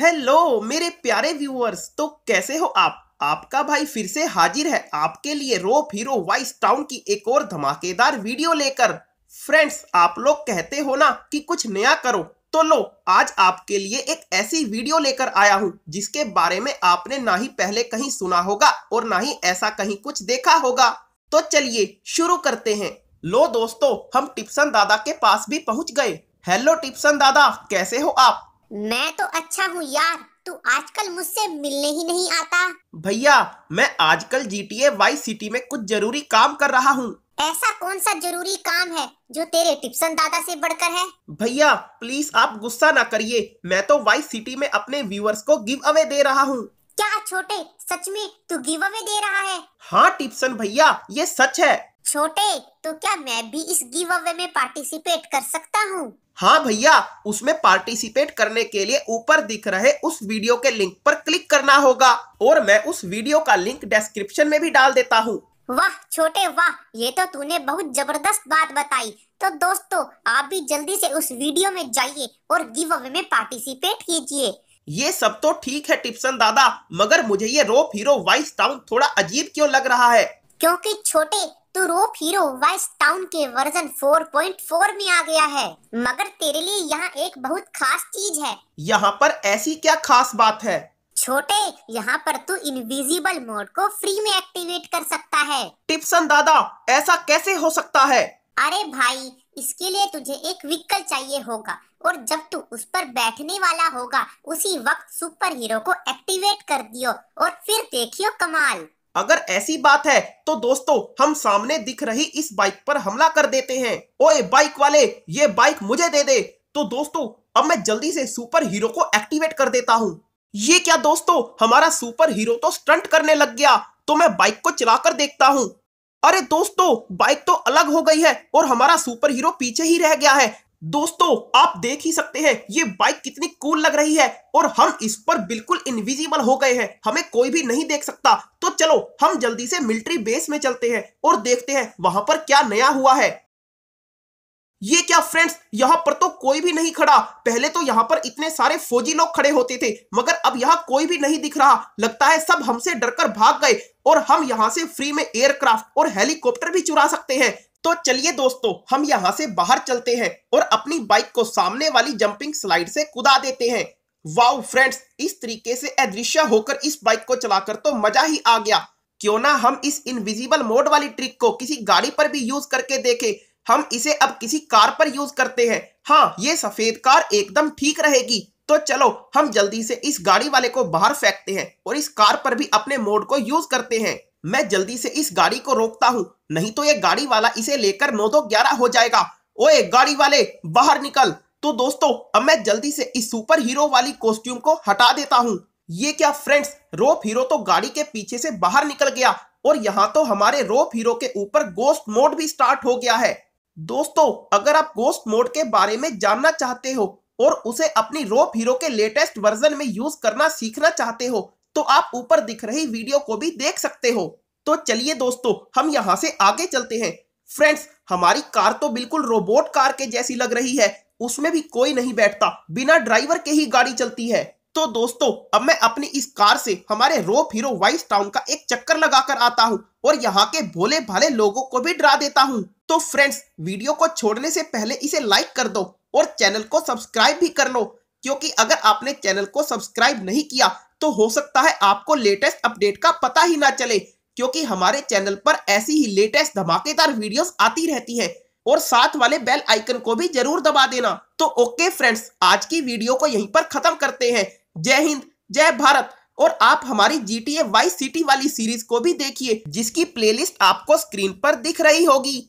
hello मेरे प्यारे viewers तो कैसे हो आप आपका भाई फिर से हाजिर है आपके लिए रोप हीरो वाइस टाउन की एक और धमाकेदार वीडियो लेकर फ्रेंड्स आप लोग कहते हो ना कि कुछ नया करो तो लो आज आपके लिए एक ऐसी वीडियो लेकर आया हूँ जिसके बारे में आपने ना ही पहले कहीं सुना होगा और ना ही ऐसा कहीं कुछ देखा होगा तो चलिए शुरू करते हैं लो दोस्तों हम टिप्सन दादा के पास भी पहुँच गए हेलो टिप्सन दादा कैसे हो आप मैं तो अच्छा हूँ यार तू आजकल मुझसे मिलने ही नहीं आता भैया मैं आजकल G T A Vice City में कुछ जरूरी काम कर रहा हूँ ऐसा कौन सा जरूरी काम है जो तेरे टिप्सन दादा से बढ़कर है भैया प्लीज आप गुस्सा ना करिए मैं तो वाई सिटी में अपने व्यूअर्स को गिव अवे दे रहा हूँ क्या छोटे सच में तू गिव अवे दे रहा है हाँ टिप्सन भैया ये सच है छोटे तो क्या मैं भी इस गिव अवे में पार्टिसिपेट कर सकता हूँ हाँ भैया उसमें पार्टिसिपेट करने के लिए ऊपर दिख रहे उस वीडियो के लिंक पर क्लिक करना होगा और मैं उस वीडियो का लिंक डिस्क्रिप्शन में भी डाल देता हूँ वाह छोटे वाह ये तो तूने बहुत जबरदस्त बात बताई तो दोस्तों आप भी जल्दी से उस वीडियो में जाइए और गिव अवे में पार्टिसिपेट कीजिए ये सब तो ठीक है टिप्सन दादा मगर मुझे ये रोप हीरो वाइस टाउन थोड़ा अजीब क्यों लग रहा है क्योंकि छोटे तू तो रोप हीरो वाइस टाउन के वर्जन 4.4 में आ गया है मगर तेरे लिए यहाँ एक बहुत खास चीज है यहाँ पर ऐसी क्या खास बात है छोटे यहाँ पर तू इनविजिबल मोड को फ्री में एक्टिवेट कर सकता है टिप्सन दादा ऐसा कैसे हो सकता है अरे भाई इसके लिए तुझे एक व्हीकल चाहिए होगा और जब तू उस पर बैठने वाला होगा उसी वक्त सुपर हीरो को एक्टिवेट कर दियो और फिर देखियो कमाल अगर ऐसी बात है तो दोस्तों हम सामने दिख रही इस बाइक पर हमला कर देते हैं ओए बाइक वाले ये बाइक मुझे दे दे तो दोस्तों अब मैं जल्दी से सुपर हीरो को एक्टिवेट कर देता हूँ ये क्या दोस्तों हमारा सुपर हीरो तो स्टंट करने लग गया तो मैं बाइक को चलाकर देखता हूँ अरे दोस्तों बाइक तो अलग हो गई है और हमारा सुपर हीरो पीछे ही रह गया है दोस्तों आप देख ही सकते हैं ये बाइक कितनी कूल लग रही है और हम इस पर बिल्कुल इनविजिबल हो गए हैं हमें कोई भी नहीं देख सकता तो चलो हम जल्दी से मिलिट्री बेस में चलते हैं और देखते हैं वहां पर क्या नया हुआ है ये क्या फ्रेंड्स यहाँ पर तो कोई भी नहीं खड़ा पहले तो यहाँ पर इतने सारे फौजी लोग खड़े होते थे मगर अब यहाँ कोई भी नहीं दिख रहा लगता है सब हमसे डरकर भाग गए और हम यहां से फ्री में एयरक्राफ्ट और हेलीकॉप्टर भी चुरा सकते हैं तो चलिए दोस्तों हम यहाँ से बाहर चलते हैं और अपनी बाइक को सामने वाली जंपिंग स्लाइड से कुदा देते हैं वाओ फ्रेंड्स इस तरीके से अदृश्य होकर इस बाइक को चलाकर तो मजा ही आ गया क्यों ना हम इस इनविजिबल मोड वाली ट्रिक को किसी गाड़ी पर भी यूज करके देखें हम इसे अब किसी कार पर यूज करते हैं हाँ ये सफेद कार एकदम ठीक रहेगी तो चलो हम जल्दी से इस गाड़ी वाले को बाहर फेंकते हैं और इस कार पर भी अपने मोड को यूज करते हैं मैं जल्दी से इस गाड़ी को रोकता हूँ नहीं तो ये गाड़ी वाला इसे लेकर नौ दो ग्यारह हो जाएगा ओए गाड़ी वाले बाहर निकल तो दोस्तों अब मैं जल्दी से इस सुपर हीरो वाली कॉस्ट्यूम को हटा देता हूँ ये क्या फ्रेंड्स रोप हीरो तो गाड़ी के पीछे से बाहर निकल गया और यहाँ तो हमारे रोप हीरो के ऊपर गोस्ट मोड भी स्टार्ट हो गया है दोस्तों अगर आप गोस्ट मोड के बारे में जानना चाहते हो और उसे अपनी रोप हीरो के लेटेस्ट वर्जन में यूज करना सीखना चाहते हो तो आप ऊपर दिख रही वीडियो को भी देख सकते हो तो चलिए दोस्तों हम यहाँ से आगे चलते हैं फ्रेंड्स हमारी कार तो बिल्कुल रोबोट कार के जैसी लग रही है उसमें भी कोई नहीं बैठता बिना ड्राइवर के ही गाड़ी चलती है तो दोस्तों अब मैं अपनी इस कार से हमारे रोप हीरो वाइस टाउन का एक चक्कर लगाकर आता हूँ और यहाँ के भोले भाले लोगों को भी डरा देता हूँ तो फ्रेंड्स वीडियो को छोड़ने से पहले इसे लाइक कर दो और चैनल को सब्सक्राइब भी कर लो क्योंकि अगर आपने चैनल को सब्सक्राइब नहीं किया तो हो सकता है आपको लेटेस्ट अपडेट का पता ही ना चले क्योंकि हमारे चैनल पर ऐसी ही लेटेस्ट धमाकेदार वीडियोस आती रहती हैं और साथ वाले बेल आइकन को भी जरूर दबा देना तो ओके फ्रेंड्स आज की वीडियो को यहीं पर खत्म करते हैं जय हिंद जय भारत और आप हमारी G T A Vice City वाली सीरीज को भी देखिए जिसकी प्लेलिस्ट आपको स्क्रीन पर दिख रही होगी